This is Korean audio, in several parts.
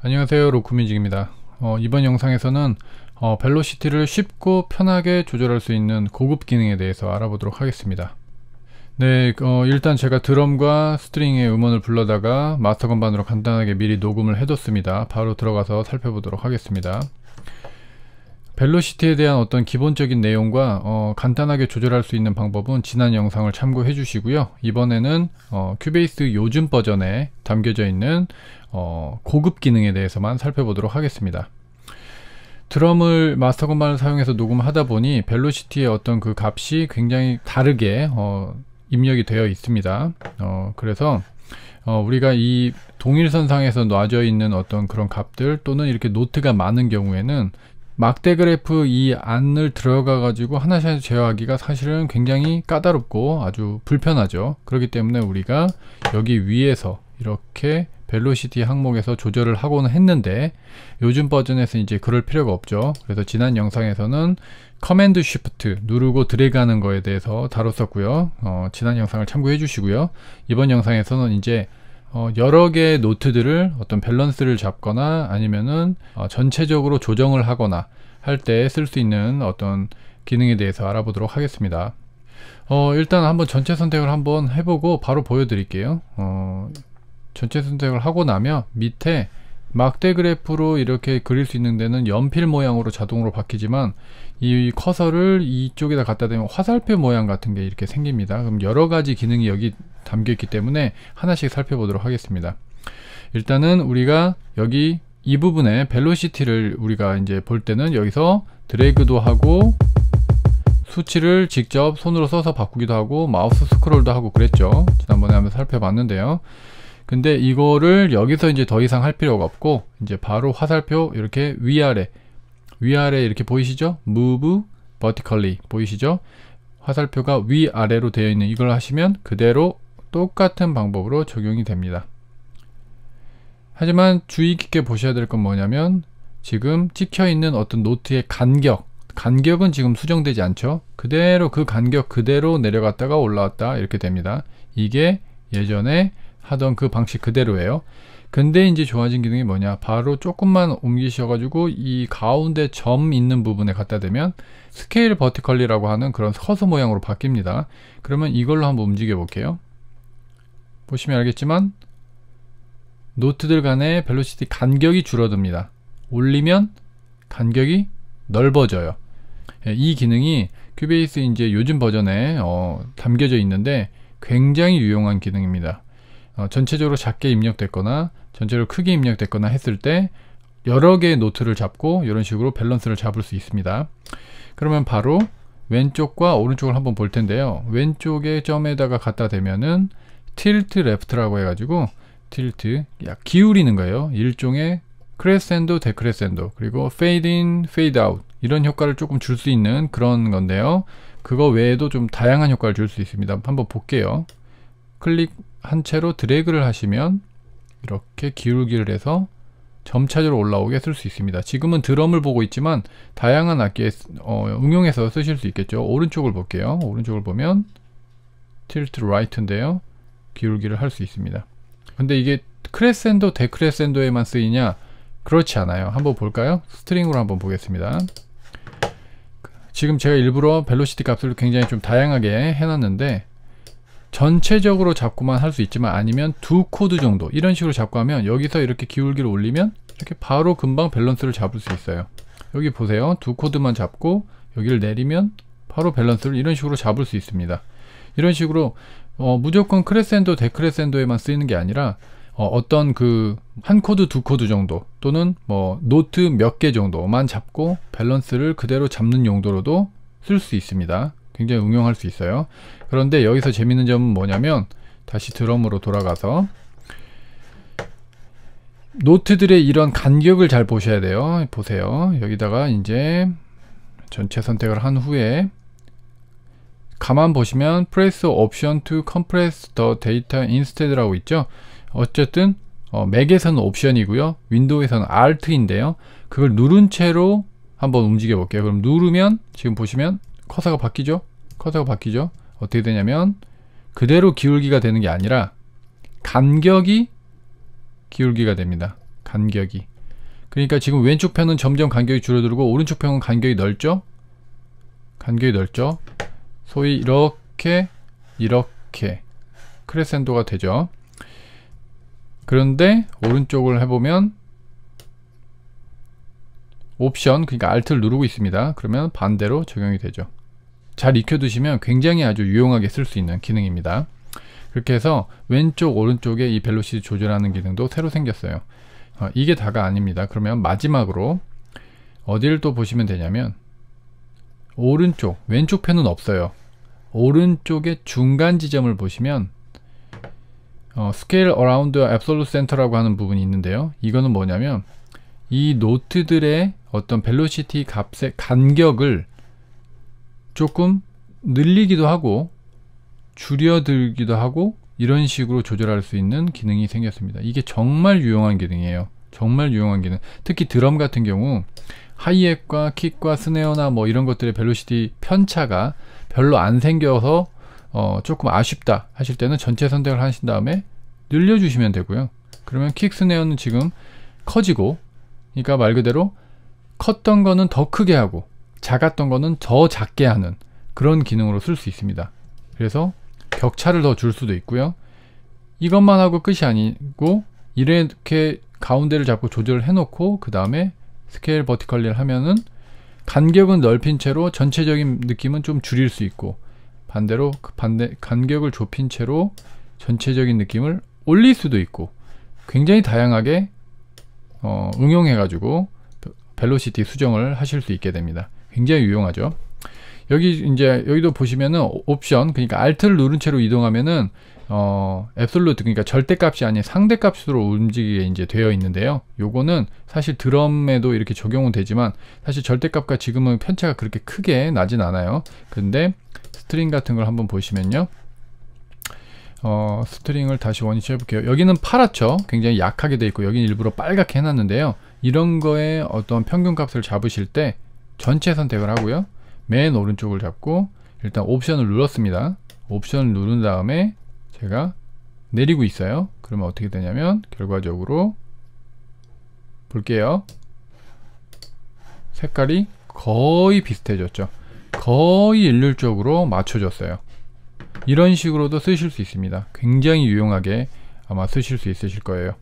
안녕하세요 로쿠뮤직입니다 어, 이번 영상에서는 어, 벨로시티를 쉽고 편하게 조절할 수 있는 고급 기능에 대해서 알아보도록 하겠습니다 네 어, 일단 제가 드럼과 스트링의 음원을 불러다가 마스터 건반으로 간단하게 미리 녹음을 해뒀습니다 바로 들어가서 살펴보도록 하겠습니다 벨로시티에 대한 어떤 기본적인 내용과 어, 간단하게 조절할 수 있는 방법은 지난 영상을 참고해 주시고요. 이번에는 어, 큐베이스 요즘 버전에 담겨져 있는 어, 고급 기능에 대해서만 살펴보도록 하겠습니다. 드럼을 마스터 건반을 사용해서 녹음하다 보니 벨로시티의 어떤 그 값이 굉장히 다르게 어, 입력이 되어 있습니다. 어, 그래서 어, 우리가 이 동일선상에서 놔져 있는 어떤 그런 값들 또는 이렇게 노트가 많은 경우에는 막대 그래프 이 안을 들어가 가지고 하나씩 제어하기가 사실은 굉장히 까다롭고 아주 불편하죠 그렇기 때문에 우리가 여기 위에서 이렇게 벨로시티 항목에서 조절을 하고는 했는데 요즘 버전에서 이제 그럴 필요가 없죠 그래서 지난 영상에서는 커맨드 쉬프트 누르고 드래그하는 거에 대해서 다뤘었고요 어, 지난 영상을 참고해 주시고요 이번 영상에서는 이제 어, 여러 개의 노트들을 어떤 밸런스를 잡거나 아니면은 어, 전체적으로 조정을 하거나 할 때 쓸 수 있는 어떤 기능에 대해서 알아보도록 하겠습니다. 어, 일단 한번 전체 선택을 한번 해보고 바로 보여드릴게요. 어, 전체 선택을 하고 나면 밑에 막대 그래프로 이렇게 그릴 수 있는 데는 연필 모양으로 자동으로 바뀌지만 이 커서를 이쪽에다 갖다 대면 화살표 모양 같은 게 이렇게 생깁니다. 그럼 여러 가지 기능이 여기 담겨 있기 때문에 하나씩 살펴보도록 하겠습니다. 일단은 우리가 여기 이 부분에 벨로시티를 우리가 이제 볼 때는 여기서 드래그도 하고 수치를 직접 손으로 써서 바꾸기도 하고 마우스 스크롤도 하고 그랬죠 지난번에 한번 살펴봤는데요 근데 이거를 여기서 이제 더 이상 할 필요가 없고 이제 바로 화살표 이렇게 위아래 위아래 이렇게 보이시죠 move vertically 보이시죠 화살표가 위아래로 되어 있는 이걸 하시면 그대로 똑같은 방법으로 적용이 됩니다. 하지만 주의 깊게 보셔야 될 건 뭐냐면 지금 찍혀있는 어떤 노트의 간격 간격은 지금 수정되지 않죠 그대로 그 간격 그대로 내려갔다가 올라왔다 이렇게 됩니다 이게 예전에 하던 그 방식 그대로예요 근데 이제 좋아진 기능이 뭐냐 바로 조금만 옮기셔 가지고 이 가운데 점 있는 부분에 갖다 대면 스케일 버티컬리라고 하는 그런 커서 모양으로 바뀝니다 그러면 이걸로 한번 움직여 볼게요 보시면 알겠지만 노트들 간의 벨로시티 간격이 줄어듭니다. 올리면 간격이 넓어져요. 예, 이 기능이 큐베이스 이제 요즘 버전에 어, 담겨져 있는데 굉장히 유용한 기능입니다. 어, 전체적으로 작게 입력됐거나 전체적으로 크게 입력됐거나 했을 때 여러 개의 노트를 잡고 이런 식으로 밸런스를 잡을 수 있습니다. 그러면 바로 왼쪽과 오른쪽을 한번 볼 텐데요. 왼쪽에 점에다가 갖다 대면은 틸트 레프트라고 해가지고 틸트 약 기울이는 거예요. 일종의 크레센도 데크레센도 그리고 페이드 인 페이드 아웃 이런 효과를 조금 줄 수 있는 그런 건데요. 그거 외에도 좀 다양한 효과를 줄 수 있습니다. 한번 볼게요. 클릭한 채로 드래그를 하시면 이렇게 기울기를 해서 점차적으로 올라오게 쓸 수 있습니다. 지금은 드럼을 보고 있지만 다양한 악기에 어, 응용해서 쓰실 수 있겠죠. 오른쪽을 볼게요. 오른쪽을 보면 틸트 라이트인데요. 기울기를 할 수 있습니다. 근데 이게 크레센도 데크레센도에만 쓰이냐? 그렇지 않아요. 한번 볼까요? 스트링으로 한번 보겠습니다. 지금 제가 일부러 벨로시티 값을 굉장히 좀 다양하게 해놨는데 전체적으로 잡고만 할 수 있지만 아니면 두 코드 정도 이런 식으로 잡고 하면 여기서 이렇게 기울기를 올리면 이렇게 바로 금방 밸런스를 잡을 수 있어요. 여기 보세요. 두 코드만 잡고 여기를 내리면 바로 밸런스를 이런 식으로 잡을 수 있습니다. 이런 식으로 어, 무조건 크레센도 데크레센도에만 쓰이는 게 아니라 어, 떤그 한 코드 두 코드 정도 또는 뭐 노트 몇 개 정도만 잡고 밸런스를 그대로 잡는 용도로도 쓸 수 있습니다. 굉장히 응용할 수 있어요. 그런데 여기서 재밌는 점은 뭐냐면 다시 드럼으로 돌아가서 노트들의 이런 간격을 잘 보셔야 돼요. 보세요. 여기다가 이제 전체 선택을 한 후에 가만 보시면 press option to compress the data instead라고 있죠. 어쨌든 어, 맥에서는 옵션이고요. 윈도우에서는 alt인데요. 그걸 누른 채로 한번 움직여 볼게요. 그럼 누르면 지금 보시면 커서가 바뀌죠. 커서가 바뀌죠. 어떻게 되냐면 그대로 기울기가 되는 게 아니라 간격이 기울기가 됩니다. 간격이. 그러니까 지금 왼쪽 편은 점점 간격이 줄어들고 오른쪽 편은 간격이 넓죠? 간격이 넓죠? 소위 이렇게 이렇게 크레센도가 되죠. 그런데 오른쪽을 해보면 옵션 그러니까 Alt를 누르고 있습니다. 그러면 반대로 적용이 되죠. 잘 익혀두시면 굉장히 아주 유용하게 쓸 수 있는 기능입니다. 그렇게 해서 왼쪽 오른쪽에 이 벨로시티 조절하는 기능도 새로 생겼어요. 어, 이게 다가 아닙니다. 그러면 마지막으로 어디를 또 보시면 되냐면 오른쪽, 왼쪽 편은 없어요. 오른쪽의 중간 지점을 보시면 어, Scale Around Absolute Center라고 하는 부분이 있는데요. 이거는 뭐냐면 이 노트들의 어떤 벨로시티 값의 간격을 조금 늘리기도 하고 줄여들기도 하고 이런 식으로 조절할 수 있는 기능이 생겼습니다. 이게 정말 유용한 기능이에요. 정말 유용한 기능. 특히 드럼 같은 경우 하이햇과 킥과 스네어나 뭐 이런 것들의 벨로시티 편차가 별로 안 생겨서 어 조금 아쉽다 하실 때는 전체 선택을 하신 다음에 늘려주시면 되고요. 그러면 킥 스네어는 지금 커지고 그러니까 말 그대로 컸던 거는 더 크게 하고 작았던 거는 더 작게 하는 그런 기능으로 쓸 수 있습니다. 그래서 격차를 더 줄 수도 있고요. 이것만 하고 끝이 아니고 이렇게 가운데를 잡고 조절을 해놓고 그 다음에 스케일 버티컬리를 하면은 간격은 넓힌 채로 전체적인 느낌은 좀 줄일 수 있고 반대로 그 반대 간격을 좁힌 채로 전체적인 느낌을 올릴 수도 있고 굉장히 다양하게 어, 응용해 가지고 벨로시티 수정을 하실 수 있게 됩니다 굉장히 유용하죠 여기 이제 여기도 보시면은 옵션 그러니까 알트를 누른 채로 이동하면은 어 앱솔루트 그러니까 절대값이 아닌 상대값으로 움직이게 이제 되어 있는데요. 요거는 사실 드럼에도 이렇게 적용은 되지만 사실 절대값과 지금은 편차가 그렇게 크게 나진 않아요. 근데 스트링 같은 걸 한번 보시면요. 어, 스트링을 다시 원위치 해볼게요. 여기는 파랗죠? 굉장히 약하게 되어 있고 여기는 일부러 빨갛게 해놨는데요. 이런 거에 어떤 평균 값을 잡으실 때 전체 선택을 하고요. 맨 오른쪽을 잡고 일단 옵션을 눌렀습니다. 옵션을 누른 다음에 제가 내리고 있어요. 그러면 어떻게 되냐면 결과적으로 볼게요. 색깔이 거의 비슷해졌죠. 거의 일률적으로 맞춰졌어요. 이런 식으로도 쓰실 수 있습니다. 굉장히 유용하게 아마 쓰실 수 있으실 거예요.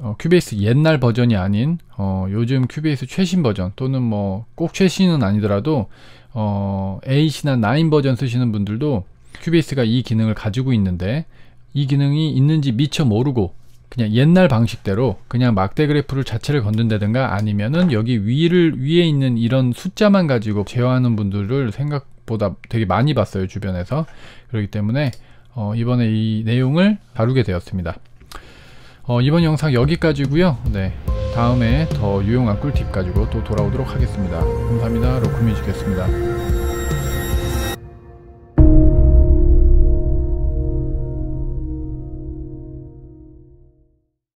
어, 큐베이스 옛날 버전이 아닌 어, 요즘 큐베이스 최신 버전 또는 뭐 꼭 최신은 아니더라도 어, 8이나 9 버전 쓰시는 분들도 큐베이스가 이 기능을 가지고 있는데 이 기능이 있는지 미처 모르고 그냥 옛날 방식대로 그냥 막대 그래프를 자체를 건든다든가 아니면은 여기 위를 위에 있는 이런 숫자만 가지고 제어하는 분들을 생각보다 되게 많이 봤어요 주변에서 그렇기 때문에 어, 이번에 이 내용을 다루게 되었습니다. 어, 이번 영상 여기까지고요 네 다음에 더 유용한 꿀팁 가지고 또 돌아오도록 하겠습니다 감사합니다 로크뮤직이었습니다